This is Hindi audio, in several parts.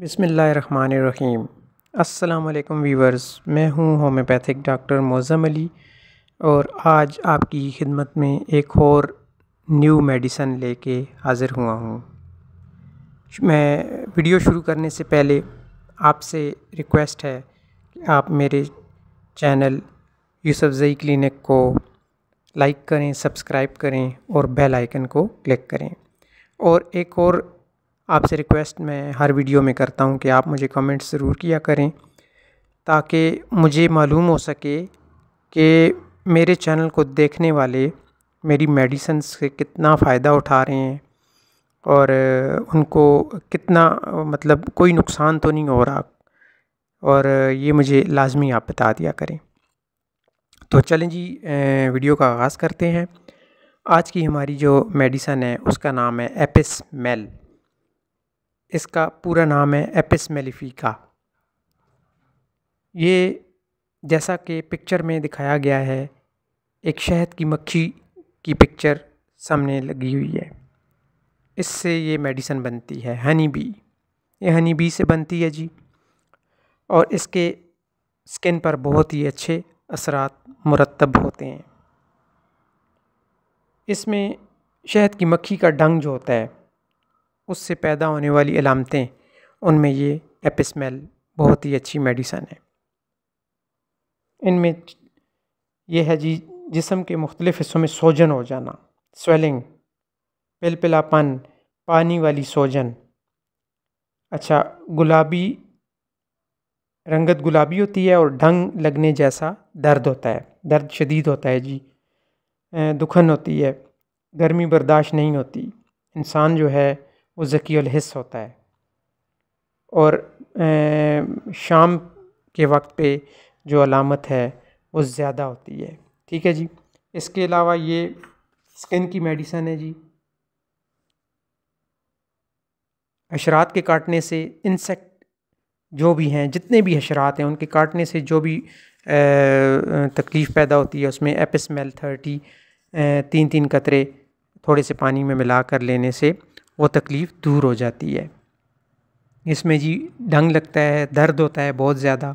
बिसमीम् अलकुम वीवर्स मैं हूँ होम्योपैथिक डॉक्टर मोज़म अली और आज आपकी खिदमत में एक और न्यू मेडिसन लेके हाज़िर हुआ हूँ मैं वीडियो शुरू करने से पहले आपसे रिक्वेस्ट है कि आप मेरे चैनल यूसुफ जई क्लिनिक को लाइक करें सब्सक्राइब करें और बेल आइकन को क्लिक करें और एक और आपसे रिक्वेस्ट मैं हर वीडियो में करता हूँ कि आप मुझे कमेंट्स ज़रूर किया करें ताकि मुझे मालूम हो सके कि मेरे चैनल को देखने वाले मेरी मेडिसन से कितना फ़ायदा उठा रहे हैं और उनको कितना मतलब कोई नुकसान तो नहीं हो रहा और ये मुझे लाजमी आप बता दिया करें तो चलें जी वीडियो का आगाज़ करते हैं आज की हमारी जो मेडिसन है उसका नाम है एपिस मेल इसका पूरा नाम है एपिस मेलिफिका ये जैसा कि पिक्चर में दिखाया गया है एक शहद की मक्खी की पिक्चर सामने लगी हुई है इससे ये मेडिसन बनती है हनी बी ये हनी बी से बनती है जी और इसके स्किन पर बहुत ही अच्छे असरात मुरतब होते हैं इसमें शहद की मक्खी का डंग जो होता है उससे पैदा होने वाली अलामतें उनमें ये एपिसमेल बहुत ही अच्छी मेडिसन है इनमें यह है जी जिसम के मुख्तलिफ़ हिस्सों में सोजन हो जाना स्वेलिंग पिलपिलापन पानी वाली सोजन अच्छा गुलाबी रंगत गुलाबी होती है और ढंग लगने जैसा दर्द होता है दर्द शदीद होता है जी दुखन होती है गर्मी बर्दाश्त नहीं होती इंसान जो है वो हिस्स होता है और शाम के वक्त पे जो अलामत है वो ज़्यादा होती है ठीक है जी इसके अलावा ये स्किन की मेडिसन है जी अशरात के काटने से इंसेक्ट जो भी हैं जितने भी अशरात हैं उनके काटने से जो भी तकलीफ़ पैदा होती है उसमें एपिसमेल थर्टी तीन तीन कतरे थोड़े से पानी में मिला कर लेने से वो तकलीफ़ दूर हो जाती है इसमें जी डंग लगता है दर्द होता है बहुत ज़्यादा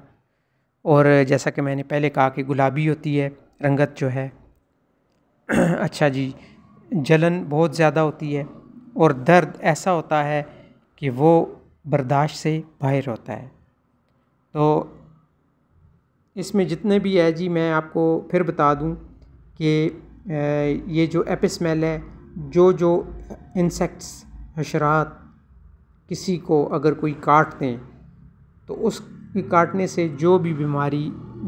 और जैसा कि मैंने पहले कहा कि गुलाबी होती है रंगत जो है अच्छा जी जलन बहुत ज़्यादा होती है और दर्द ऐसा होता है कि वो बर्दाश्त से बाहर होता है तो इसमें जितने भी है जी मैं आपको फिर बता दूं कि ये जो एपिस्मेल है जो जो इंसेक्ट्स हशरात किसी को अगर कोई काट दें तो उस काटने से जो भी बीमारी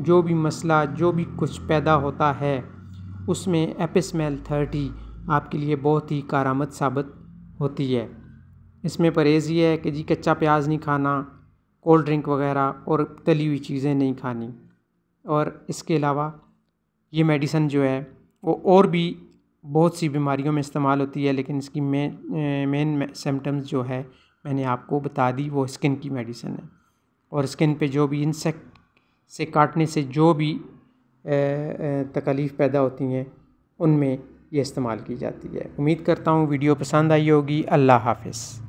जो भी मसला जो भी कुछ पैदा होता है उसमें एपिसमेल थर्टी आपके लिए बहुत ही कारामद साबित होती है इसमें परहेज़ यह है कि जी कच्चा प्याज नहीं खाना कोल्ड ड्रिंक वगैरह और तली हुई चीज़ें नहीं खानी और इसके अलावा ये मेडिसन जो है वो और भी बहुत सी बीमारियों में इस्तेमाल होती है लेकिन इसकी मेन मेन सिम्टम्स जो है मैंने आपको बता दी वो स्किन की मेडिसिन है और स्किन पे जो भी इंसेक्ट से काटने से जो भी तकलीफ़ पैदा होती हैं उनमें ये इस्तेमाल की जाती है उम्मीद करता हूँ वीडियो पसंद आई होगी अल्लाह हाफिज़